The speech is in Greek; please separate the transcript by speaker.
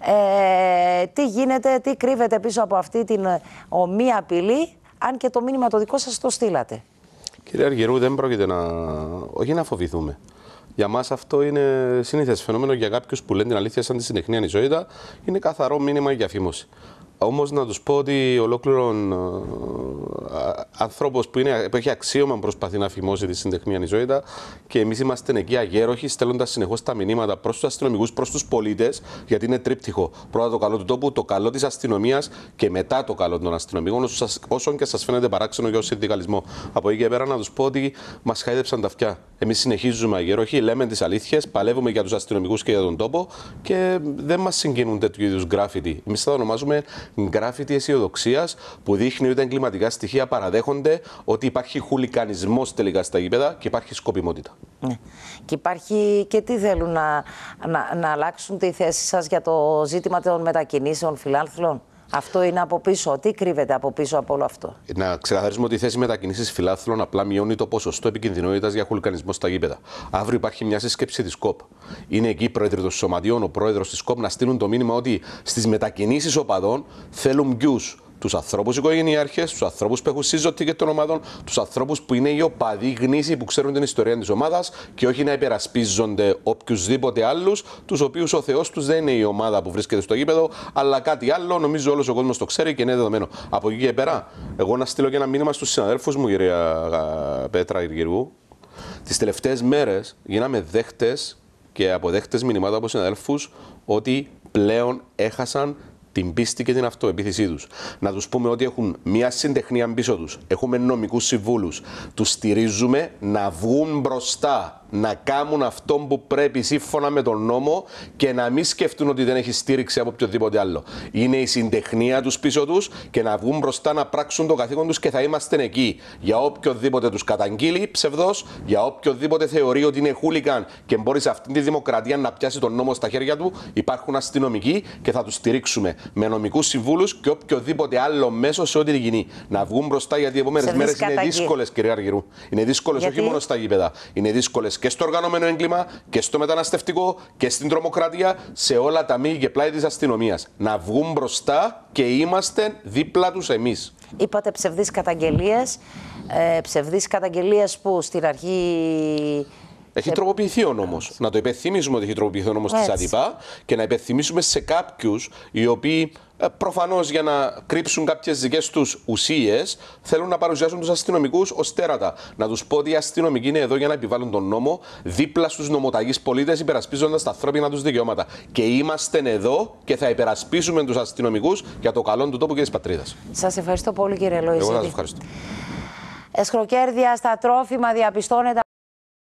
Speaker 1: Ε, τι γίνεται, τι κρύβεται πίσω από αυτή την ε, ομοία απειλή, αν και το μήνυμα το δικό σας το στείλατε.
Speaker 2: Κύριε Αργυρού, δεν πρόκειται να... όχι να φοβηθούμε. Για μας αυτό είναι συνήθε φαινόμενο για κάποιους που λένε την αλήθεια σαν τη συνεχνία ανισότητα. Είναι καθαρό μήνυμα για φήμωση. Όμως να τους πω ότι ολόκληρο ε, άνθρωπος που, που έχει αξίωμα προσπαθεί να φημώσει τη συντεχνία ανιζότητα και εμείς είμαστε εκεί αγέροχοι, στέλνοντας συνεχώς τα μηνύματα προς τους αστυνομικούς, προς τους πολίτες, γιατί είναι τρίπτυχο. Πρώτα το καλό του τόπου, το καλό της αστυνομίας και μετά το καλό των αστυνομικών, όσων και σας φαίνεται παράξενο για ο συνδικαλισμό. Από εκεί και πέρα να τους πω ότι μας χάιδεψαν τα αυτιά. Εμείς συνεχίζουμε αγέροχοι, λέμε τις αλήθειες, παλεύουμε για τους αστυνομικούς και για τον τόπο και δεν μας συγκινούν τέτοιου είδους γκράφιτι. Εμείς θα ονομάζουμε γκράφιτι αισιοδοξίας που δείχνει ότι εγκληματικά στοιχεία παραδέχονται ότι υπάρχει χουλικανισμός τελικά στα γήπεδα και υπάρχει σκοπιμότητα. Ναι.
Speaker 1: Και υπάρχει και τι θέλουν να, να, να αλλάξουν τη θέση σας για το ζήτημα των μετακινήσεων φιλάνθλων. Αυτό είναι από πίσω. Τι κρύβεται από πίσω από όλο αυτό.
Speaker 2: Να ξεκαθαρίσουμε ότι η θέση μετακινήσεις φιλάθλων απλά μειώνει το ποσοστό επικινδυνότητας για χουλκανισμό στα γήπεδα. Αύριο υπάρχει μια σύσκεψη της ΚΟΠ. Είναι εκεί πρόεδρος πρόεδροι των σωματίων, ο πρόεδρος της ΚΟΠ να στείλουν το μήνυμα ότι στις μετακινήσεις οπαδών θέλουν γκιους τους ανθρώπους οικογενειάρχες, τους ανθρώπους που έχουν σύζωτη και των ομάδων, τους ανθρώπους που είναι οι οπαδοί γνήσιοι που ξέρουν την ιστορία της ομάδας και όχι να υπερασπίζονται οποιουσδήποτε άλλους, τους οποίους ο Θεός τους δεν είναι η ομάδα που βρίσκεται στο γήπεδο, αλλά κάτι άλλο. Νομίζω όλος ο κόσμος το ξέρει και είναι δεδομένο. Από εκεί και πέρα, εγώ να στείλω και ένα μήνυμα στους συναδέλφους μου, κυρία Πέτρα Γεργού. Τις τελευταίες μέρες γίναμε δέχτες και αποδέχτες μηνυμάτων από συναδέλφους ότι πλέον έχασαν την πίστη και την αυτοεπίθυσή τους. Να τους πούμε ότι έχουν μια συντεχνία πίσω τους. Έχουμε νομικούς συμβούλους. Τους στηρίζουμε να βγουν μπροστά να κάνουν αυτό που πρέπει σύμφωνα με τον νόμο και να μην σκεφτούν ότι δεν έχει στήριξη από οποιοδήποτε άλλο. Είναι η συντεχνία τους πίσω τους και να βγουν μπροστά να πράξουν το καθήκον τους και θα είμαστε εκεί. Για οποιοδήποτε τους καταγγείλει ψευδός, για οποιοδήποτε θεωρεί ότι είναι χούλικαν και μπορεί σε αυτή τη δημοκρατία να πιάσει τον νόμο στα χέρια του, υπάρχουν αστυνομικοί και θα τους στηρίξουμε με νομικούς συμβούλους και οποιοδήποτε άλλο μέσο σε ό,τι γίνει. Να βγουν μπροστά γιατί οι επόμενε μέρες είναι δύσκολε, κύριε Αργυρού. Είναι δύσκολες όχι μόνο στα γήπεδα. Είναι δύσκολες και στο οργανωμένο έγκλημα και στο μεταναστευτικό και στην τρομοκρατία, σε όλα τα μήκη και πλάι της αστυνομίας. Να βγουν μπροστά και είμαστε δίπλα τους εμείς.
Speaker 1: Είπατε ψευδείς καταγγελίες. Ε, ψευδείς καταγγελίες που στην αρχή
Speaker 2: έχει ε, τροποποιηθεί ο νόμο. Να το υπενθυμίσουμε ότι έχει τροποποιηθεί ο νόμος της ΑΔΙΠΑ και να υπενθυμίσουμε σε κάποιους οι οποίοι ε, προφανώς για να κρύψουν κάποιες δικές τους ουσίες θέλουν να παρουσιάσουν τους αστυνομικούς ως τέρατα. Να τους πω ότι οι αστυνομικοί είναι εδώ για να επιβάλλουν τον νόμο δίπλα στους νομοταγείς πολίτες υπερασπίζοντας τα ανθρώπινα τους δικαιώματα. Και είμαστε εδώ και θα υπερασπίσουμε τους αστυνομικούς για το καλό του τόπου και τη πατρίδας.
Speaker 1: Σας ευχαριστώ πολύ, κύριε Λόιζα. Εγώ σας ευχαριστώ. Εσχροκέρδια στα τρόφιμα διαπιστώνεται.